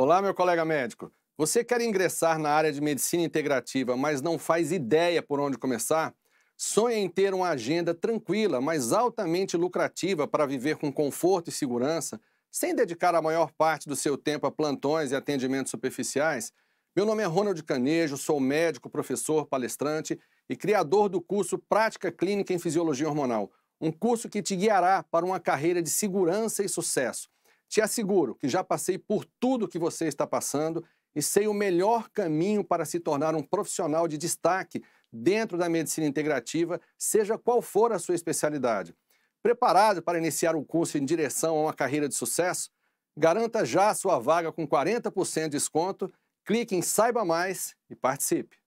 Olá, meu colega médico. Você quer ingressar na área de medicina integrativa, mas não faz ideia por onde começar? Sonha em ter uma agenda tranquila, mas altamente lucrativa para viver com conforto e segurança, sem dedicar a maior parte do seu tempo a plantões e atendimentos superficiais? Meu nome é Ronald Canejo, sou médico, professor, palestrante e criador do curso Prática Clínica em Fisiologia Hormonal, um curso que te guiará para uma carreira de segurança e sucesso. Te asseguro que já passei por tudo que você está passando e sei o melhor caminho para se tornar um profissional de destaque dentro da medicina integrativa, seja qual for a sua especialidade. Preparado para iniciar um curso em direção a uma carreira de sucesso? Garanta já a sua vaga com 40% de desconto. Clique em Saiba Mais e participe.